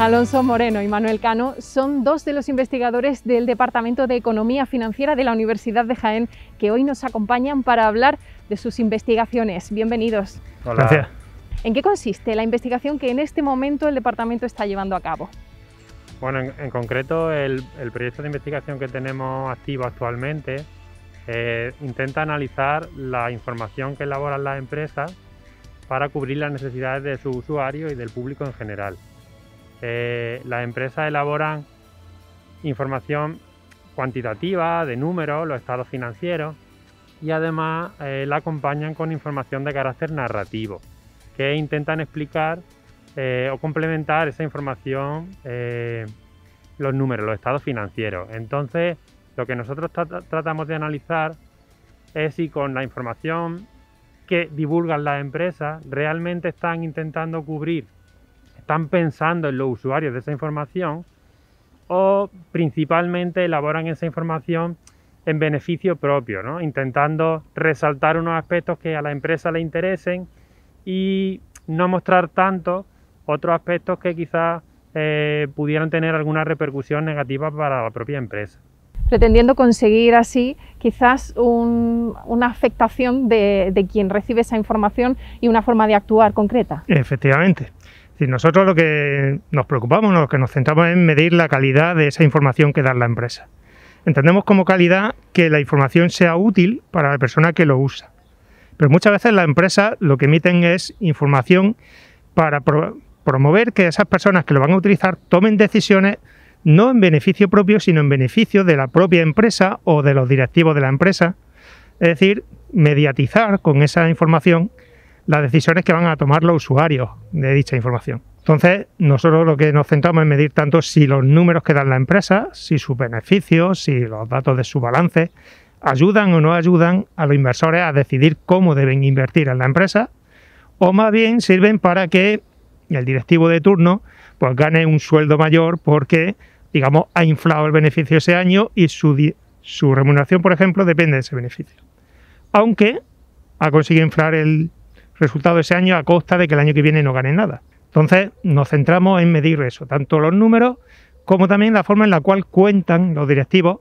Alonso Moreno y Manuel Cano son dos de los investigadores del Departamento de Economía Financiera de la Universidad de Jaén que hoy nos acompañan para hablar de sus investigaciones. Bienvenidos. Hola. Gracias. ¿En qué consiste la investigación que en este momento el departamento está llevando a cabo? Bueno, en, concreto el, proyecto de investigación que tenemos activo actualmente eh, intenta analizar la información que elaboran las empresas para cubrir las necesidades de su usuario y del público en general. Eh, las empresas elaboran información cuantitativa, de números, los estados financieros y además eh, la acompañan con información de carácter narrativo que intentan explicar eh, o complementar esa información, los números, los estados financieros. Entonces, lo que nosotros tratamos de analizar es si con la información que divulgan las empresas realmente están intentando cubrir están pensando en los usuarios de esa información o principalmente elaboran esa información en beneficio propio, intentando resaltar unos aspectos que a la empresa le interesen y no mostrar tanto otros aspectos que quizás eh, pudieran tener alguna repercusión negativa para la propia empresa. Pretendiendo conseguir así quizás una afectación de, de quien recibe esa información y una forma de actuar concreta. Efectivamente nosotros lo que nos preocupamos, lo que nos centramos es medir la calidad de esa información que da la empresa. Entendemos como calidad que la información sea útil para la persona que lo usa. Pero muchas veces las empresas lo que emiten es información para promover que esas personas que lo van a utilizar tomen decisiones no en beneficio propio, sino en beneficio de la propia empresa o de los directivos de la empresa. Es decir, mediatizar con esa información las decisiones que van a tomar los usuarios de dicha información. Entonces, nosotros lo que nos centramos es medir tanto si los números que dan la empresa, si sus beneficios, si los datos de su balance ayudan o no ayudan a los inversores a decidir cómo deben invertir en la empresa, o más bien sirven para que el directivo de turno pues gane un sueldo mayor porque, digamos, ha inflado el beneficio ese año y su, su remuneración, por ejemplo, depende de ese beneficio. Aunque ha conseguido inflar el resultado ese año a costa de que el año que viene no gane nada. Entonces nos centramos en medir eso, tanto los números como también la forma en la cual cuentan los directivos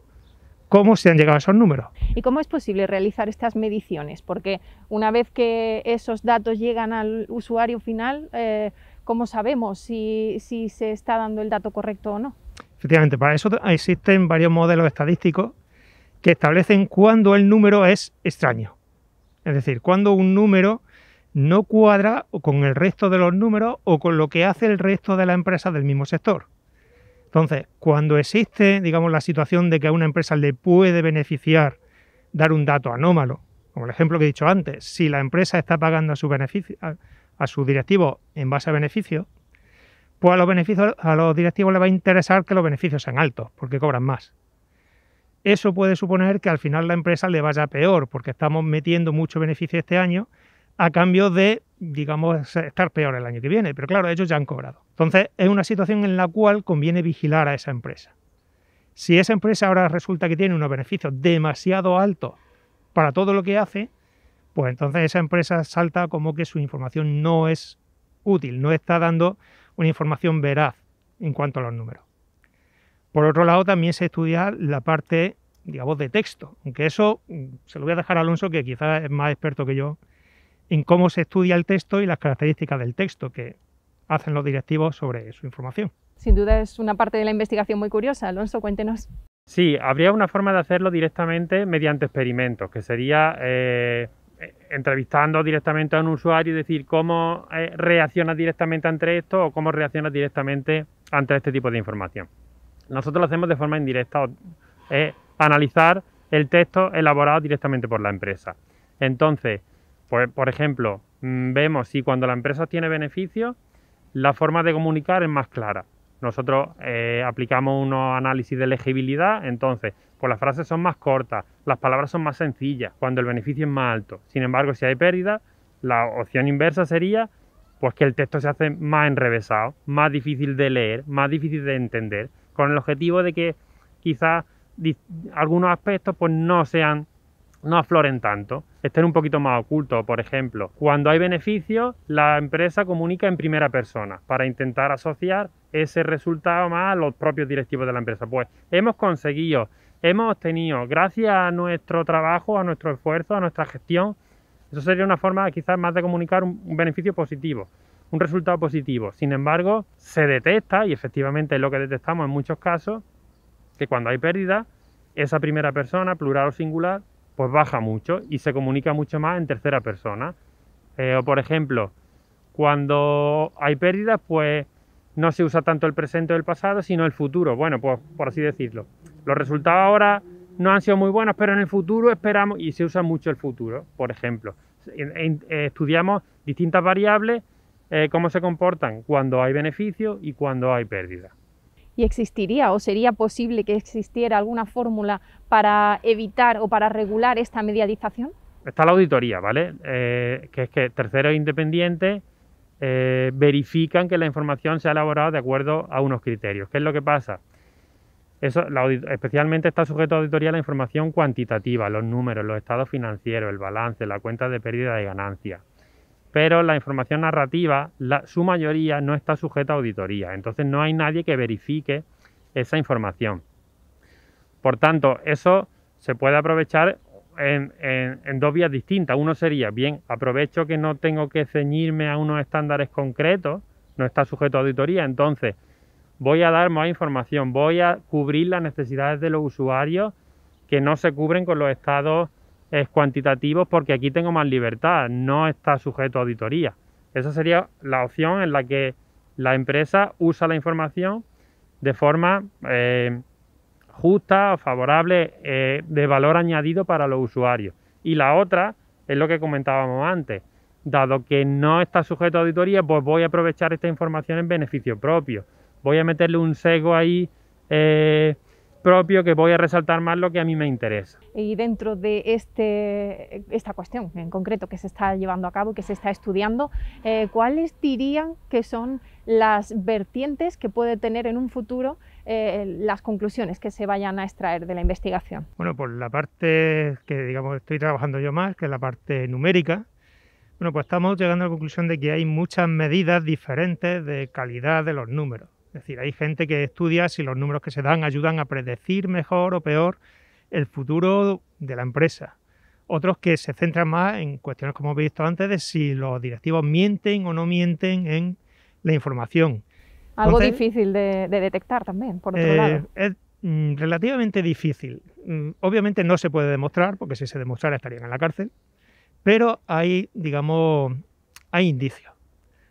cómo se han llegado a esos números. ¿Y cómo es posible realizar estas mediciones? Porque una vez que esos datos llegan al usuario final, eh, ¿cómo sabemos si, si, se está dando el dato correcto o no? Efectivamente, para eso existen varios modelos estadísticos que establecen cuándo el número es extraño. Es decir, cuando un número no cuadra con el resto de los números o con lo que hace el resto de la empresa del mismo sector. Entonces, cuando existe, digamos, la situación de que a una empresa le puede beneficiar dar un dato anómalo, como el ejemplo que he dicho antes, si la empresa está pagando a su beneficio, a, su directivo. en base a beneficios, pues a los, beneficios, a los directivos les va a interesar que los beneficios sean altos, porque cobran más. Eso puede suponer que al final la empresa le vaya peor, porque estamos metiendo mucho beneficio este año a cambio de, digamos, estar peor el año que viene. Pero claro, ellos ya han cobrado. Entonces, es una situación en la cual conviene vigilar a esa empresa. Si esa empresa ahora resulta que tiene unos beneficios demasiado altos para todo lo que hace, pues entonces esa empresa salta como que su información no es útil, no está dando una información veraz en cuanto a los números. Por otro lado, también se estudia la parte, digamos, de texto, aunque eso mm, se lo voy a dejar a Alonso, que quizás es más experto que yo en cómo se estudia el texto y las características del texto que hacen los directivos sobre su información. Sin duda es una parte de la investigación muy curiosa. Alonso, cuéntenos. Sí, habría una forma de hacerlo directamente mediante experimentos, que sería eh, entrevistando directamente a un usuario y decir cómo eh, reacciona directamente ante esto o cómo reacciona directamente ante este tipo de información. Nosotros lo hacemos de forma indirecta, es eh, analizar el texto elaborado directamente por la empresa. Entonces, pues, por ejemplo, mm, vemos si cuando la empresa tiene beneficios, la forma de comunicar es más clara. Nosotros eh, aplicamos unos análisis de legibilidad, entonces, pues las frases son más cortas, las palabras son más sencillas, cuando el beneficio es más alto. Sin embargo, si hay pérdida, la opción inversa sería pues que el texto se hace más enrevesado, más difícil de leer, más difícil de entender, con el objetivo de que quizás algunos aspectos pues no sean no afloren tanto, estén un poquito más ocultos, por ejemplo. Cuando hay beneficios, la empresa comunica en primera persona para intentar asociar ese resultado más a los propios directivos de la empresa. Pues hemos conseguido, hemos obtenido, gracias a nuestro trabajo, a nuestro esfuerzo, a nuestra gestión, eso sería una forma quizás más de comunicar un, beneficio positivo un resultado positivo. Sin embargo, se detecta, y efectivamente es lo que detectamos en muchos casos, que cuando hay pérdida, esa primera persona, plural o singular, pues baja mucho y se comunica mucho más en tercera persona. Eh, o por ejemplo, cuando hay pérdidas, pues no se usa tanto el presente o el pasado, sino el futuro. Bueno, pues por así decirlo. Los resultados ahora no han sido muy buenos, pero en el futuro esperamos y se usa mucho el futuro, por ejemplo. Eh, estudiamos distintas variables, eh, cómo se comportan cuando hay beneficio y cuando hay pérdida y existiría o sería posible que existiera alguna fórmula para evitar o para regular esta mediatización? Está la auditoría, ¿vale? Eh, que es que terceros independientes eh, verifican que la información se ha elaborado de acuerdo a unos criterios. ¿Qué es lo que pasa? Eso, la especialmente está sujeto a auditoría la información cuantitativa, los números, los estados financieros, el balance, la cuenta de pérdida de ganancias pero la información narrativa, su mayoría no está sujeta a auditoría, entonces no hay nadie que verifique esa información. Por tanto, eso se puede aprovechar en, en, dos vías distintas. Uno sería, bien, aprovecho que no tengo que ceñirme a unos estándares concretos, no está sujeto a auditoría, entonces voy a dar más información, voy a cubrir las necesidades de los usuarios que no se cubren con los estados es cuantitativos porque aquí tengo más libertad, no está sujeto a auditoría. Esa sería la opción en la que la empresa usa la información de forma eh, justa, favorable, eh, de valor añadido para los usuarios. Y la otra es lo que comentábamos antes. Dado que no está sujeto a auditoría, pues voy a aprovechar esta información en beneficio propio. Voy a meterle un sesgo ahí eh, propio que voy a resaltar más lo que a mí me interesa. Y dentro de este, esta cuestión en concreto que se está llevando a cabo, que se está estudiando, eh, ¿cuáles dirían que son las vertientes que puede tener en un futuro eh, las conclusiones que se vayan a extraer de la investigación? Bueno, pues la parte que digamos estoy trabajando yo más, que es la parte numérica, bueno, pues estamos llegando a la conclusión de que hay muchas medidas diferentes de calidad de los números es decir, hay gente que estudia si los números que se dan ayudan a predecir mejor o peor el futuro de la empresa. Otros que se centran más en cuestiones, como he visto antes, de si los directivos mienten o no mienten en la información. Algo difícil de, detectar también, por otro eh, lado. Es mm, relativamente difícil. Mm, obviamente no se puede demostrar, porque si se demostrara estarían en la cárcel, pero hay, digamos, hay indicios.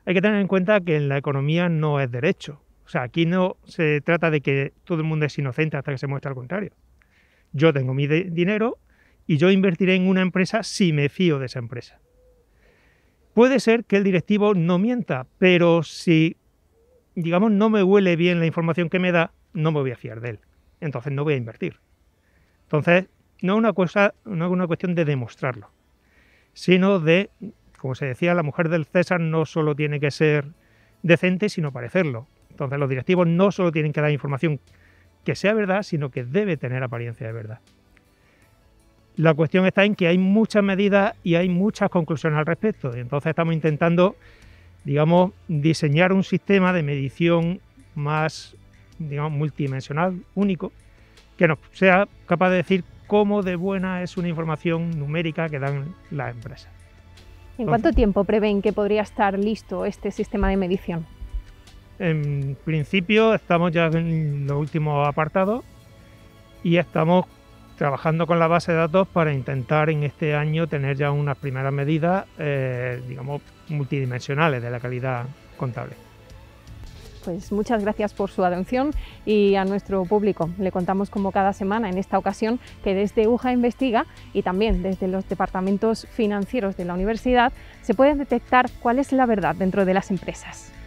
Hay que tener en cuenta que en la economía no es derecho, o sea, aquí no se trata de que todo el mundo es inocente hasta que se muestra al contrario. Yo tengo mi dinero y yo invertiré en una empresa si me fío de esa empresa. Puede ser que el directivo no mienta, pero si, digamos, no me huele bien la información que me da, no me voy a fiar de él. Entonces no voy a invertir. Entonces, no una, cosa, no es una cuestión de demostrarlo, sino de, como se decía, la mujer del César no solo tiene que ser decente, sino parecerlo. Entonces los directivos no solo tienen que dar información que sea verdad, sino que debe tener apariencia de verdad. La cuestión está en que hay muchas medidas y hay muchas conclusiones al respecto. Entonces estamos intentando, digamos, diseñar un sistema de medición más, multidimensional, único, que nos sea capaz de decir cómo de buena es una información numérica que dan las empresas. ¿En cuánto tiempo prevén que podría estar listo este sistema de medición? En principio estamos ya en los últimos apartados y estamos trabajando con la base de datos para intentar en este año tener ya unas primeras medidas, eh, digamos, multidimensionales de la calidad contable. Pues muchas gracias por su atención y a nuestro público. Le contamos como cada semana en esta ocasión que desde UJA Investiga y también desde los departamentos financieros de la universidad se pueden detectar cuál es la verdad dentro de las empresas.